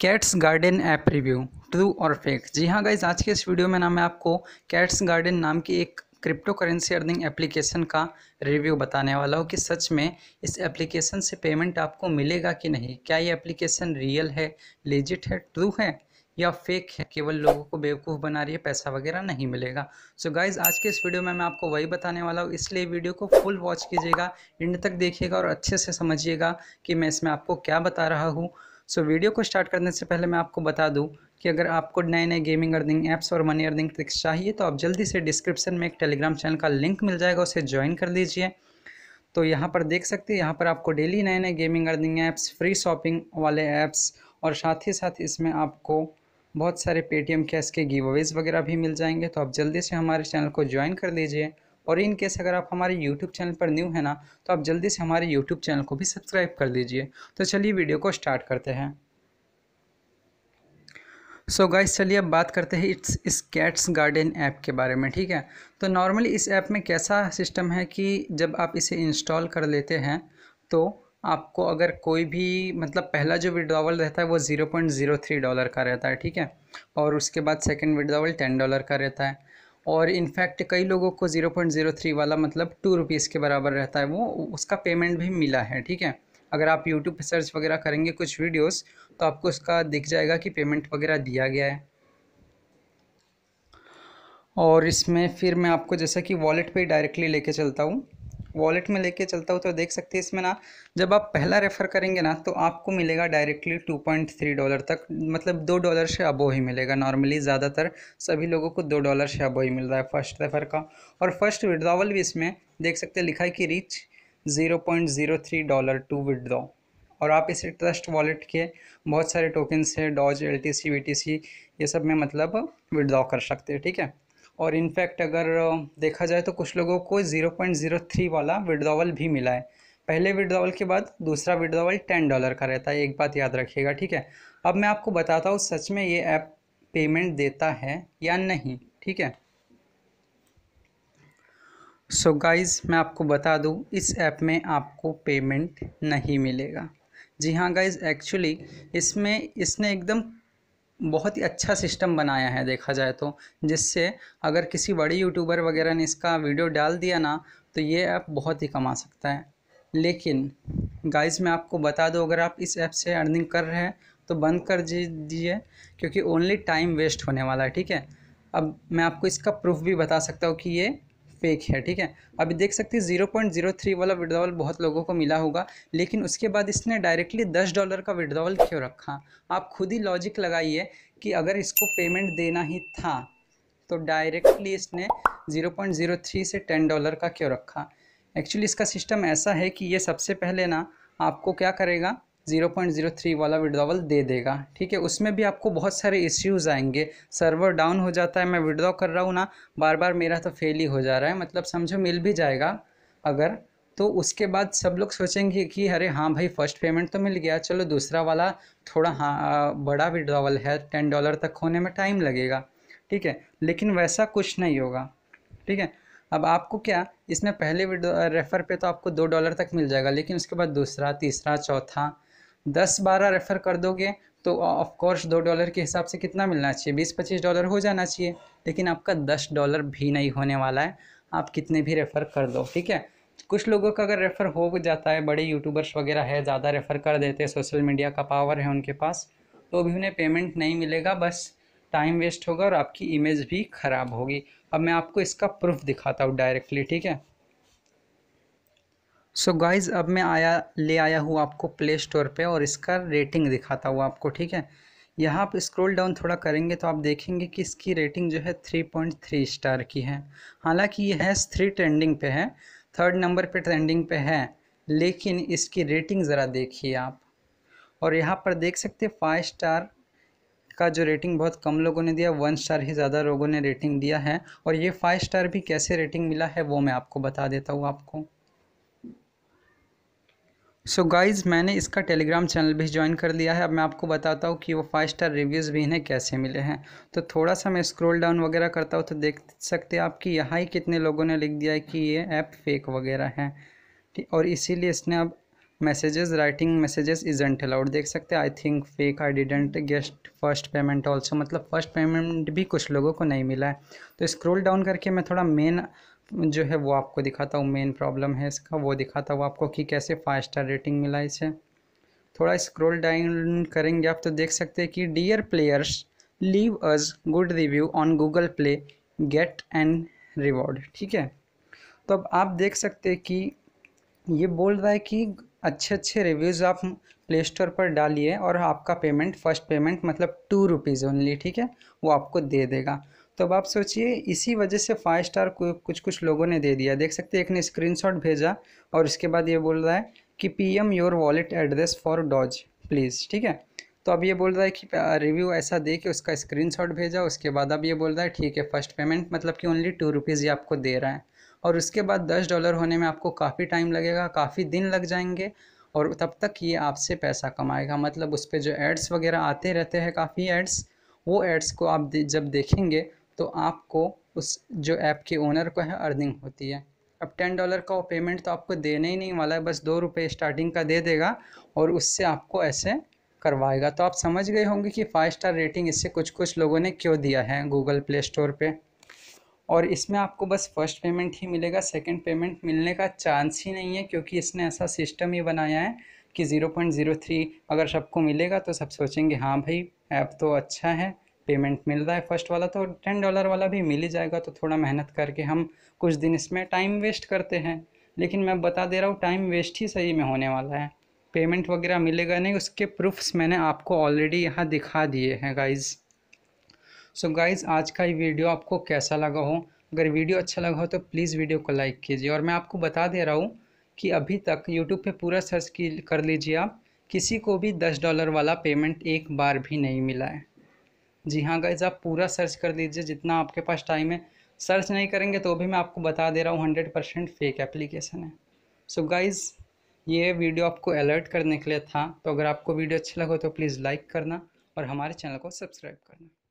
cats garden app review true और fake जी हाँ गाइज आज के इस वीडियो में ना मैं आपको कैट्स गार्डन नाम की एक क्रिप्टो करेंसी अर्निंग एप्लीकेशन का रिव्यू बताने वाला हूँ कि सच में इस एप्लीकेशन से पेमेंट आपको मिलेगा कि नहीं क्या ये एप्लीकेशन रियल है लेजिट है ट्रू है या फेक है केवल लोगों को बेवकूफ़ बना रही है पैसा वगैरह नहीं मिलेगा सो so गाइज आज के इस वीडियो में मैं आपको वही बताने वाला हूँ इसलिए वीडियो को फुल वॉच कीजिएगा एंड तक देखिएगा और अच्छे से समझिएगा कि मैं इसमें आपको क्या बता रहा हूँ सो so, वीडियो को स्टार्ट करने से पहले मैं आपको बता दूं कि अगर आपको नए नए गेमिंग अर्निंग ऐप्स और मनी अर्निंग ट्रिक्स चाहिए तो आप जल्दी से डिस्क्रिप्शन में एक टेलीग्राम चैनल का लिंक मिल जाएगा उसे ज्वाइन कर लीजिए तो यहाँ पर देख सकते हैं यहाँ पर आपको डेली नए नए gaming earning apps free shopping वाले ऐप्स और साथ ही साथ इसमें आपको बहुत सारे पेटीएम कैश के गिवेज़ वगैरह भी मिल जाएंगे तो आप जल्दी से हमारे चैनल को ज्वाइन कर लीजिए और इन केस अगर आप हमारे यूट्यूब चैनल पर न्यू है ना तो आप जल्दी से हमारे यूट्यूब चैनल को भी सब्सक्राइब कर दीजिए तो चलिए वीडियो को स्टार्ट करते हैं सो गाइस चलिए अब बात करते हैं इट्स इस कैट्स गार्डन ऐप के बारे में ठीक है तो नॉर्मली इस ऐप में कैसा सिस्टम है कि जब आप इसे इंस्टॉल कर लेते हैं तो आपको अगर कोई भी मतलब पहला जो विड्रावल रहता है वो zero point zero three dollar का रहता है ठीक है और उसके बाद सेकंड विड्रावल टेन डॉलर का रहता है और इनफैक्ट कई लोगों को ज़ीरो पॉइंट ज़ीरो थ्री वाला मतलब टू रुपीज़ के बराबर रहता है वो उसका पेमेंट भी मिला है ठीक है अगर आप यूट्यूब पर सर्च वगैरह करेंगे कुछ वीडियोस तो आपको उसका दिख जाएगा कि पेमेंट वगैरह दिया गया है और इसमें फिर मैं आपको जैसा कि वॉलेट पर डायरेक्टली लेके चलता हूँ वॉलेट में लेके चलता हूँ तो देख सकते हैं इसमें ना जब आप पहला रेफ़र करेंगे ना तो आपको मिलेगा directly two point three dollar तक मतलब दो डॉलर से अबो ही मिलेगा नॉर्मली ज़्यादातर सभी लोगों को दो डॉलर से अबो ही मिल रहा है फर्स्ट रेफ़र का और फर्स्ट विड्रॉवल भी इसमें देख सकते लिखा है कि reach zero point zero three dollar to withdraw और आप इसे ट्रस्ट वॉलेट के बहुत सारे टोकन्स हैं Doge L T C V T C ये सब में मतलब विड्रॉ कर सकते हैं ठीक है और इनफैक्ट अगर देखा जाए तो कुछ लोगों को 0.03 वाला विड्रॉवल भी मिला है पहले विड्रॉवल के बाद दूसरा विड्रॉवल टेन डॉलर का रहता है एक बात याद रखिएगा ठीक है अब मैं आपको बताता हूँ सच में ये ऐप पेमेंट देता है या नहीं ठीक है सो so गाइज़ मैं आपको बता दूँ इस ऐप में आपको पेमेंट नहीं मिलेगा जी हाँ गाइज़ एक्चुअली इसमें इसने एकदम बहुत ही अच्छा सिस्टम बनाया है देखा जाए तो जिससे अगर किसी बड़ी यूट्यूबर वगैरह ने इसका वीडियो डाल दिया ना तो ये ऐप बहुत ही कमा सकता है लेकिन गाइस मैं आपको बता दूँ अगर आप इस ऐप से अर्निंग कर रहे हैं तो बंद कर दीजिए क्योंकि ओनली टाइम वेस्ट होने वाला है ठीक है अब मैं आपको इसका प्रूफ भी बता सकता हूँ कि ये फेक है ठीक है अभी देख सकते हैं जीरो पॉइंट जीरो थ्री वाला विड्रॉवल बहुत लोगों को मिला होगा लेकिन उसके बाद इसने डायरेक्टली दस डॉलर का विड्रॉवल क्यों रखा आप खुद ही लॉजिक लगाइए कि अगर इसको पेमेंट देना ही था तो डायरेक्टली इसने जीरो पॉइंट जीरो थ्री से टेन डॉलर का क्यों रखा एक्चुअली इसका सिस्टम ऐसा है कि ये सबसे पहले ना आपको क्या करेगा 0.03 वाला विड्रॉवल दे देगा ठीक है उसमें भी आपको बहुत सारे इश्यूज़ आएंगे सर्वर डाउन हो जाता है मैं विड्रॉ कर रहा हूँ ना बार बार मेरा तो फेल ही हो जा रहा है मतलब समझो मिल भी जाएगा अगर तो उसके बाद सब लोग सोचेंगे कि अरे हाँ भाई फर्स्ट पेमेंट तो मिल गया चलो दूसरा वाला थोड़ा हाँ बड़ा विड्रॉवल है टेन डॉलर तक होने में टाइम लगेगा ठीक है लेकिन वैसा कुछ नहीं होगा ठीक है अब आपको क्या इसमें पहले रेफ़र पे तो आपको दो डॉलर तक मिल जाएगा लेकिन उसके बाद दूसरा तीसरा चौथा दस बारह रेफ़र कर दोगे तो ऑफ कोर्स दो डॉलर के हिसाब से कितना मिलना चाहिए बीस पच्चीस डॉलर हो जाना चाहिए लेकिन आपका दस डॉलर भी नहीं होने वाला है आप कितने भी रेफ़र कर दो ठीक है कुछ लोगों का अगर रेफ़र हो जाता है बड़े यूट्यूबर्स वगैरह है ज़्यादा रेफ़र कर देते हैं सोशल मीडिया का पावर है उनके पास तो भी उन्हें पेमेंट नहीं मिलेगा बस टाइम वेस्ट होगा और आपकी इमेज भी ख़राब होगी अब मैं आपको इसका प्रूफ दिखाता हूँ डायरेक्टली ठीक है सो so गाइज़ अब मैं आया ले आया हूँ आपको प्ले स्टोर पे और इसका रेटिंग दिखाता हूँ आपको ठीक है यहाँ आप स्क्रॉल डाउन थोड़ा करेंगे तो आप देखेंगे कि इसकी रेटिंग जो है थ्री पॉइंट थ्री स्टार की है हालांकि ये है थ्री ट्रेंडिंग पे है थर्ड नंबर पे ट्रेंडिंग पे है लेकिन इसकी रेटिंग ज़रा देखिए आप और यहाँ पर देख सकते फाइव स्टार का जो रेटिंग बहुत कम लोगों ने दिया वन स्टार ही ज़्यादा लोगों ने रेटिंग दिया है और ये फाइव स्टार भी कैसे रेटिंग मिला है वो मैं आपको बता देता हूँ आपको सो so गाइज़ मैंने इसका टेलीग्राम चैनल भी ज्वाइन कर लिया है अब मैं आपको बताता हूँ कि वो फाइव स्टार रिव्यूज़ भी इन्हें कैसे मिले हैं तो थोड़ा सा मैं स्क्रॉल डाउन वगैरह करता हूँ तो देख सकते हैं आप कि यहाँ ही कितने लोगों ने लिख दिया है कि ये ऐप फेक वगैरह है और इसीलिए इसने अब messages writing messages isn't allowed देख सकते हैं I think fake I didn't get first payment also मतलब फ़र्स्ट पेमेंट भी कुछ लोगों को नहीं मिला है तो स्क्रॉल डाउन करके मैं थोड़ा मेन जो है वो आपको दिखाता हूँ मेन प्रॉब्लम है इसका वो दिखाता हूँ आपको कि कैसे फाइव स्टार रेटिंग मिला इसे थोड़ा स्क्रॉल डाउन करेंगे आप तो देख सकते हैं कि dear players leave us good review on Google play get and reward ठीक है तो अब आप देख सकते हैं कि ये बोल रहा है कि अच्छे अच्छे रिव्यूज़ आप प्ले स्टोर पर डालिए और आपका पेमेंट फर्स्ट पेमेंट मतलब टू रुपीज़ ओनली ठीक है वो आपको दे देगा तो अब आप सोचिए इसी वजह से फाइव स्टार को कुछ कुछ लोगों ने दे दिया देख सकते एक ने स्क्रीनशॉट भेजा और उसके बाद ये बोल रहा है कि P M your wallet address for Doge please ठीक है तो अब ये बोल रहा है कि रिव्यू ऐसा दे कि उसका स्क्रीनशॉट भेजा उसके बाद अब ये बोल रहा है ठीक है फर्स्ट पेमेंट मतलब कि ओनली टू रुपीज़ ये आपको दे रहा है और उसके बाद दस डॉलर होने में आपको काफ़ी टाइम लगेगा काफ़ी दिन लग जाएंगे और तब तक ये आपसे पैसा कमाएगा मतलब उस पर जो एड्स वगैरह आते रहते हैं काफ़ी एड्स वो एड्स को आप जब देखेंगे तो आपको उस जो ऐप के ओनर को है अर्निंग होती है अब टेन डॉलर का पेमेंट तो आपको देने ही नहीं वाला है बस दो रुपये स्टार्टिंग का दे देगा और उससे आपको ऐसे करवाएगा तो आप समझ गए होंगे कि फाइव स्टार रेटिंग इससे कुछ कुछ लोगों ने क्यों दिया है गूगल प्ले स्टोर पर और इसमें आपको बस फर्स्ट पेमेंट ही मिलेगा सेकंड पेमेंट मिलने का चांस ही नहीं है क्योंकि इसने ऐसा सिस्टम ही बनाया है कि 0.03 अगर सबको मिलेगा तो सब सोचेंगे हाँ भाई ऐप तो अच्छा है पेमेंट मिल रहा है फर्स्ट वाला तो टेन डॉलर वाला भी मिल ही जाएगा तो थोड़ा मेहनत करके हम कुछ दिन इसमें टाइम वेस्ट करते हैं लेकिन मैं बता दे रहा हूँ टाइम वेस्ट ही सही में होने वाला है पेमेंट वगैरह मिलेगा नहीं उसके प्रूफ्स मैंने आपको ऑलरेडी यहाँ दिखा दिए हैं गाइज़ सो गाइज़ आज का ये वीडियो आपको कैसा लगा हो अगर वीडियो अच्छा लगा हो तो प्लीज़ वीडियो को लाइक कीजिए और मैं आपको बता दे रहा हूँ कि अभी तक यूट्यूब पे पूरा सर्च कर लीजिए आप किसी को भी दस डॉलर वाला पेमेंट एक बार भी नहीं मिला है जी हाँ गाइज आप पूरा सर्च कर लीजिए जितना आपके पास टाइम है सर्च नहीं करेंगे तो भी मैं आपको बता दे रहा हूँ हंड्रेड परसेंट फेक एप्लीकेशन है सो so गाइज़ ये वीडियो आपको अलर्ट करने के लिए था तो अगर आपको वीडियो अच्छा लगा तो प्लीज़ लाइक करना और हमारे चैनल को सब्सक्राइब करना